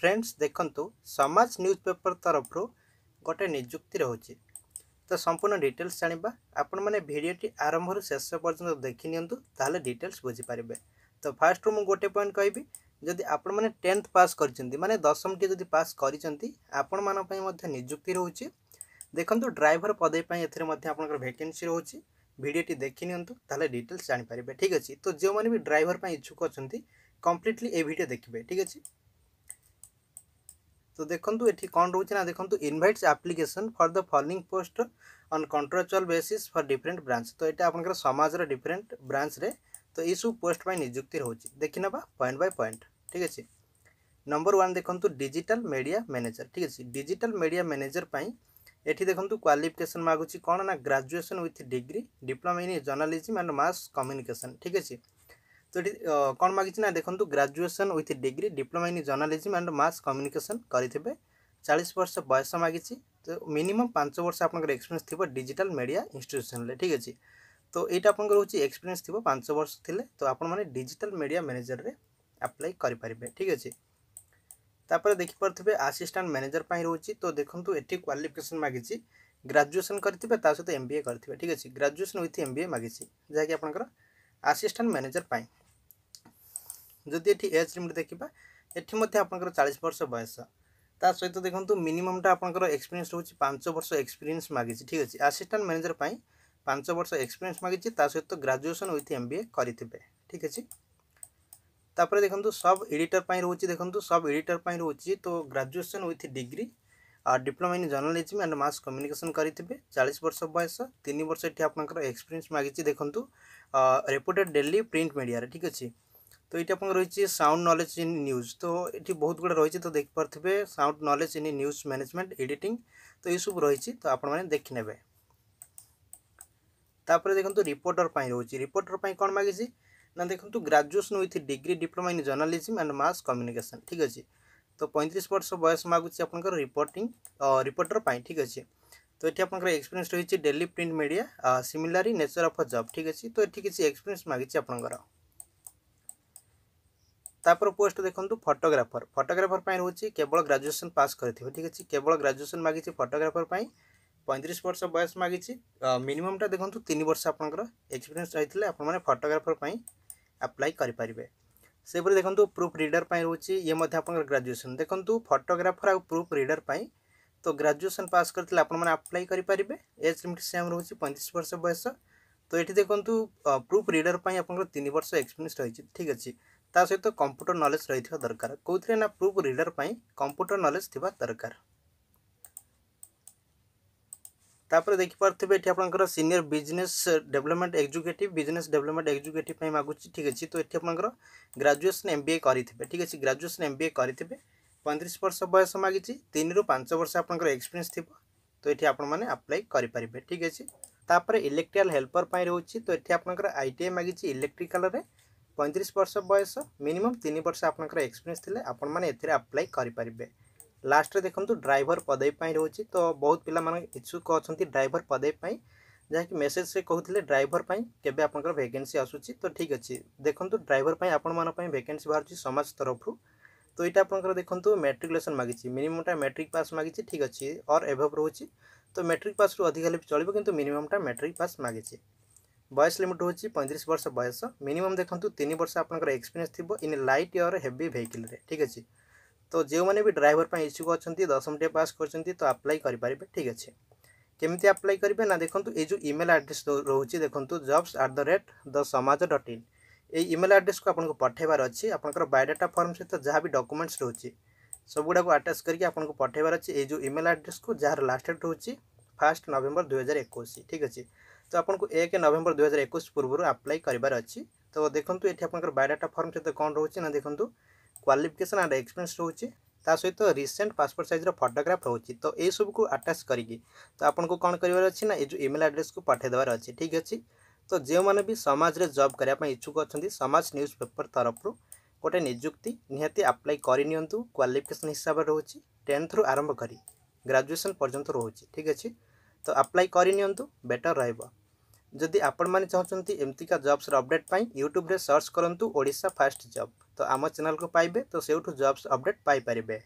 friends ଦେଖନ୍ତୁ ସମାଜ news paper ତରଫରୁ ଗୋଟେ ନିଯୁକ୍ତି ରହୁଛି ତ ସମ୍ପୂର୍ଣ୍ଣ ଡିଟେଲ୍ସ ଜାଣିବା ଆପଣମାନେ ଭିଡ଼ିଓଟି ଆରମ୍ଭରୁ ଶେଷ ପର୍ଯ୍ୟନ୍ତ ଦେଖିନିଅନ୍ତୁ ତାହେଲେ ଡିଟେଲ୍ସ ବୁଝିପାରିବେ ତ ଫାର୍ଷ୍ଟରୁ ମୁଁ ଗୋଟେ ପଏଣ୍ଟ କହିବି ଯଦି ଆପଣମାନେ ଟେନ୍ଥ ପାସ୍ କରିଛନ୍ତି ମାନେ ଦଶମଟି ଯଦି ପାସ୍ କରିଛନ୍ତି ଆପଣମାନଙ୍କ ପାଇଁ ମଧ୍ୟ ନିଯୁକ୍ତି ରହୁଛି ଦେଖନ୍ତୁ ଡ୍ରାଇଭର ପଦବୀ ପାଇଁ ଏଥିରେ ମଧ୍ୟ ଆପଣଙ୍କର ଭ୍ୟାକେନ୍ସି ରହୁଛି ଭିଡ଼ିଓଟି ଦେଖିନିଅନ୍ତୁ ତାହେଲେ ଡିଟେଲ୍ସ ଜାଣିପାରିବେ ଠିକ୍ ଅଛି ତ ଯେଉଁମାନେ ବି ଡ୍ରାଇଭର ପାଇଁ ଇଚ୍ଛୁକ ଅଛନ୍ତି କମ୍ପ୍ଲିଟଲି ଏ ଭିଡ଼ିଓ ଦେଖିବେ ଠିକ୍ ଅଛି তো দেখন্তু এটি কোন রহুছি না দেখন্তু invites application for the following post on contractual basis for different branch তো এটা আপনার সমাজর ডিফরেন্ট ব্রাঞ্চরে তো এইসব পোস্ট পাই নিযুক্তি রয়েছে দেখি নেবা পয়েন্ট বাই পয়েন্ট ঠিক আছে নম্বর ওয়ান দেখন্তু ডিজিটাল মিডিয়া ম্যানেজর ঠিক আছে ডিজিটাল মিডিয়া ম্যানেজর পাই এটি দেখন্তু কোয়ালিফিকেশন মাগুছি কোন না graduation with degree diploma in journalism and mass communication ঠিক আছে তো এটি କ'ଣ ମାଗିଛି ନା ଦେଖନ୍ତୁ graduation with degree diploma in journalism and mass communication କରିଥିବେ ଚାଳିଶ ବର୍ଷ ବୟସ ମାଗିଛି ତ ମିନିମମ୍ ପାଞ୍ଚ ବର୍ଷ ଆପଣଙ୍କର ଏକ୍ସପିରିଏନ୍ସ ଥିବ ଡିଜିଟାଲ୍ ମିଡ଼ିଆ ଇନଷ୍ଟିଚ୍ୟୁସନ୍ରେ ଠିକ୍ ଅଛି ତ ଏଇଟା ଆପଣଙ୍କର ହେଉଛି ଏକ୍ସପିରିଏନ୍ସ ଥିବ ପାଞ୍ଚ ବର୍ଷ ଥିଲେ ତ ଆପଣମାନେ ଡିଜିଟାଲ୍ ମିଡ଼ିଆ ମ୍ୟାନେଜର୍ରେ ଆପ୍ଲାଏ କରିପାରିବେ ଠିକ୍ ଅଛି ତାପରେ ଦେଖିପାରୁଥିବେ ଆସିଷ୍ଟାଣ୍ଟ ମ୍ୟାନେଜର୍ ପାଇଁ ରହୁଛି ତ ଦେଖନ୍ତୁ ଏଠି କ୍ୱାଲିଫିକେସନ୍ ମାଗିଛି ଗ୍ରାଜୁଏସନ୍ କରିଥିବେ ତା ସହିତ ଏମ୍ ବି ଏ କରିଥିବେ ଠିକ୍ ଅଛି graduation with M B A ମାଗିଛି ଯାହାକି ଆପଣଙ୍କର ଆସିଷ୍ଟାଣ୍ଟ ମ୍ୟାନେଜର୍ ପାଇଁ ଯଦି ଏଠି ଏଜ୍ ଲିମିଟ୍ ଦେଖିବା ଏଠି ମଧ୍ୟ ଆପଣଙ୍କର ଚାଳିଶ ବର୍ଷ ବୟସ ତା ସହିତ ଦେଖନ୍ତୁ ମିନିମମ୍ଟା ଆପଣଙ୍କର ଏକ୍ସପିରିଏନ୍ସ ରହୁଛି ପାଞ୍ଚ ବର୍ଷ ଏକ୍ସପିରିଏନ୍ସ ମାଗିଛି ଠିକ୍ ଅଛି ଆସିଷ୍ଟାଣ୍ଟ ମ୍ୟାନେଜର ପାଇଁ ପାଞ୍ଚ ବର୍ଷ ଏକ୍ସପିରିଏନ୍ସ ମାଗିଛି ତା ସହିତ graduation with M B A କରିଥିବେ ଠିକ୍ ଅଛି ତାପରେ ଦେଖନ୍ତୁ ସବ୍ ଏଡ଼ିଟର ପାଇଁ ରହୁଛି ଦେଖନ୍ତୁ ସବ୍ ଏଡ଼ିଟର ପାଇଁ ରହୁଛି ତ graduation with degree diploma in journalism and mass communication করে চাশ বর্ষ বয়স তিন বর্ষ এটি আপনার এক্সপিরিয়েন্স মাগিছি দেখুন রেপুটেড ডেলি প্রিন্ট মিডিয়ার ঠিক আছে তো ଏଇଟା ଆପଣ ରହିଛି ସାଉଣ୍ଡ ନଲେଜ ଇନ୍ ନ୍ୟୁଜ୍ ତ ଏଠି ବହୁତ ଗୁଡ଼େ ରହିଛି ତ ଦେଖିପାରୁଥିବେ sound knowledge in news management editing ତ ଏସବୁ ରହିଛି ତ ଆପଣମାନେ ଦେଖିନେବେ ତାପରେ ଦେଖନ୍ତୁ ରିପୋର୍ଟର ପାଇଁ ରହୁଛି ରିପୋର୍ଟର ପାଇଁ କ'ଣ ମାଗିଛି ନା ଦେଖନ୍ତୁ graduation with degree diploma in journalism and mass communication ଠିକ୍ ଅଛି ତ ପଇଁତିରିଶ ବର୍ଷ ବୟସ ମାଗୁଛି ଆପଣଙ୍କର ରିପୋର୍ଟିଂ ରିପୋର୍ଟର ପାଇଁ ଠିକ୍ ଅଛି তো এটি আপনার এক্সপিরিয়েন্স রয়েছে daily print media similarly nature of job ঠিক আছে তো এটি কিছু এক্সপিরিয়েন্স মাগিছে আপনার তাপর পোস্ট দেখুন ফটোগ্রাফর ফটোগ্রাফর রয়েছে কেবল গ্রাজুয়েসন পাস করে ঠিক আছে কেবল গ্রাজুয়েসন মাগিছি ফটোগ্রাফর পঁয়ত্রিশ বর্ষ বয়স মাগিছি মিনিমমটা দেখুন তিন বর্ষ আপনার এক্সপিরিয়েন্স রয়েছে আপনার ফটোগ্রাফর আপ্লাই করে পারে ସେପରି ଦେଖନ୍ତୁ ପ୍ରୁଫ୍ ରିଡ଼ର୍ ପାଇଁ ରହୁଛି ଇଏ ମଧ୍ୟ ଆପଣଙ୍କର ଗ୍ରାଜୁଏସନ୍ ଦେଖନ୍ତୁ ଫଟୋଗ୍ରାଫର୍ ଆଉ ପ୍ରୁଫ୍ ରିଡ଼ର୍ ପାଇଁ ତ ଗ୍ରାଜୁଏସନ୍ ପାସ୍ କରିଥିଲେ ଆପଣମାନେ ଆପ୍ଲାଇ କରିପାରିବେ ଏଜ୍ ଲିମିଟ୍ ସେମ୍ ରହୁଛି ପଇଁତିରିଶ ବର୍ଷ ବୟସ ତ ଏଠି ଦେଖନ୍ତୁ ପ୍ରୁଫ୍ ରିଡ଼ର୍ ପାଇଁ ଆପଣଙ୍କର ତିନି ବର୍ଷ ଏକ୍ସପିରିଏନ୍ସ ରହିଛି ଠିକ୍ ଅଛି ତା ସହିତ କମ୍ପ୍ୟୁଟର ନଲେଜ୍ ରହିଥିବା ଦରକାର କେଉଁଥିରେ ନା ପ୍ରୁଫ୍ ରିଡ଼ର୍ ପାଇଁ କମ୍ପ୍ୟୁଟର ନଲେଜ୍ ଥିବା ଦରକାର ତାପରେ ଦେଖିପାରୁଥିବେ ଏଠି ଆପଣଙ୍କର senior business development executive business development executive ପାଇଁ ମାଗୁଛି ଠିକ୍ ଅଛି ତ ଏଠି ଆପଣଙ୍କର ଗ୍ରାଜୁଏସନ୍ ଏମ୍ ବି ଏ କରିଥିବେ ଠିକ୍ ଅଛି ଗ୍ରାଜୁଏସନ୍ ଏମ୍ ବି ଏ କରିଥିବେ ପଇଁତିରିଶ ବର୍ଷ ବୟସ ମାଗିଛି ତିନିରୁ ପାଞ୍ଚ ବର୍ଷ ଆପଣଙ୍କର ଏକ୍ସପିରିଏନ୍ସ ଥିବ ତ ଏଠି ଆପଣମାନେ ଆପ୍ଲାଏ କରିପାରିବେ ଠିକ୍ ଅଛି ତାପରେ ଇଲେକ୍ଟ୍ରିକାଲ୍ ହେଲ୍ପର୍ ପାଇଁ ରହୁଛି ତ ଏଠି ଆପଣଙ୍କର ଆଇ ଟି ଆଇ ମାଗିଛି ଇଲେକ୍ଟ୍ରିକାଲ୍ରେ ପଇଁତିରିଶ ବର୍ଷ ବୟସ ମିନିମମ୍ ତିନି ବର୍ଷ ଆପଣଙ୍କର ଏକ୍ସପିରିଏନ୍ସ ଥିଲେ ଆପଣମାନେ ଏଥିରେ ଆପ୍ଲାଏ କରିପାରିବେ ଲାଷ୍ଟରେ ଦେଖନ୍ତୁ ଡ୍ରାଇଭର ପଦବୀ ପାଇଁ ରହୁଛି ତ ବହୁତ ପିଲାମାନେ ଇଚ୍ଛୁକ ଅଛନ୍ତି ଡ୍ରାଇଭର ପଦବୀ ପାଇଁ ଯାହାକି ମେସେଜରେ କହୁଥିଲେ ଡ୍ରାଇଭର ପାଇଁ କେବେ ଆପଣଙ୍କର ଭେକେନ୍ସି ଆସୁଛି ତ ଠିକ୍ ଅଛି ଦେଖନ୍ତୁ ଡ୍ରାଇଭର ପାଇଁ ଆପଣମାନଙ୍କ ପାଇଁ ଭେକେନ୍ସି ବାହାରୁଛି ସମାଜ ତରଫରୁ ତ ଏଇଟା ଆପଣଙ୍କର ଦେଖନ୍ତୁ ମ୍ୟାଟ୍ରିକୁଲେସନ୍ ମାଗିଛି ମିନିମମ୍ଟା ମ୍ୟାଟ୍ରିକ୍ ପାସ୍ ମାଗିଛି ଠିକ୍ ଅଛି ଅର୍ ଏଭବ୍ ରହୁଛି ତ ମ୍ୟାଟ୍ରିକ୍ ପାସ୍ରୁ ଅଧିକ ହେଲେ ବି ଚଳିବ କିନ୍ତୁ ମିନିମମ୍ଟା ମ୍ୟାଟ୍ରିକ୍ ପାସ୍ ମାଗିଛି বয়স লিমিট হচ্ছে পঁয়ত্রিশ বর্ষ বয়স মিনিমম দেখুন তিন বর্ষ আপনার এক্সপিরিয়েন্স থাকবে ইন লাইট ইয়র হেভি ভেহিকলরে ঠিক আছে তো যে ড্রাইভর ইচ্ছুক অনেক দশমটি পাস করছেন তো আপ্লাই করে পারে ঠিক আছে কেমিতি আপ্লাই করবে না দেখুন এই যে ইমেল আড্রেস রয়েছে দেখুন জবস আট দ rate the Samaj dot in এই ইমেল আড্রেসକୁ ଆପଣଙ୍କୁ ପଠାଇବାର ଅଛି ଆପଣଙ୍କର ବାୟୋଡାଟା ଫର୍ମ ସହିତ ଯାହା ବି ଡକୁମେଣ୍ଟସ୍ ରହୁଛି ସବୁଗୁଡ଼ାକୁ ଆଟାଚ୍ କରିକି ଆପଣଙ୍କୁ ପଠାଇବାର ଅଛି ଏଇ ଯେଉଁ ଇମେଲ୍ ଆଡ୍ରେସ୍କୁ ଯାହାର ଲାଷ୍ଟ ଡେଟ୍ ହେଉଛି ଫାର୍ଷ୍ଟ ନଭେମ୍ବର ଦୁଇହଜାର ଏକୋଇଶ ଠିକ୍ ଅଛି ତ ଆପଣଙ୍କୁ ଏକ ନଭେମ୍ବର ଦୁଇ ହଜାର ଏକୋଇଶ ପୂର୍ବରୁ ଆପ୍ଲାଏ କରିବାର ଅଛି ତ ଦେଖନ୍ତୁ ଏଠି ଆପଣଙ୍କର ବାୟୋଡାଟା ଫର୍ମ ସହିତ କ'ଣ ରହୁଛି ନା ଦେଖନ୍ତୁ କ୍ୱାଲିଫିକେସନ୍ ଆଣ୍ଡ ଏକ୍ସପିରିଏନ୍ସ ରହୁଛି ତା ସହିତ ରିସେଣ୍ଟ ପାସପୋର୍ଟ ସାଇଜ୍ର ଫଟୋଗ୍ରାଫ୍ ରହୁଛି ତ ଏସବୁକୁ ଆଟାଚ୍ କରିକି ତ ଆପଣଙ୍କୁ କ'ଣ କରିବାର ଅଛି ନା ଏ ଯେଉଁ ଇମେଲ୍ ଆଡ୍ରେସ୍କୁ ପଠାଇ ଦେବାର ଅଛି ଠିକ୍ ଅଛି ତ ଯେଉଁମାନେ ବି ସମାଜରେ ଜବ୍ କରିବା ପାଇଁ ଇଚ୍ଛୁକ ଅଛନ୍ତି ସମାଜ ନ୍ୟୁଜ୍ ପେପର ତରଫରୁ ଗୋଟେ ନିଯୁକ୍ତି ନିହାତି ଆପ୍ଲାଏ କରିନିଅନ୍ତୁ କ୍ୱାଲିଫିକେସନ୍ ହିସାବରେ ରହୁଛି ଟେନ୍ଥରୁ ଆରମ୍ଭ କରି ଗ୍ରାଜୁଏସନ୍ ପର୍ଯ୍ୟନ୍ତ ରହୁଛି ଠିକ୍ ଅଛି ତ ଆପ୍ଲାଏ କରିନିଅନ୍ତୁ ବେଟର୍ ରହିବ जदि आपण मैंने चाहते का जब्स अपडेट पर यूट्यूब सर्च करूँ ओडा फास्ट जब तो आम चेल को पाइबे तो जब्स अपडेट पाइपर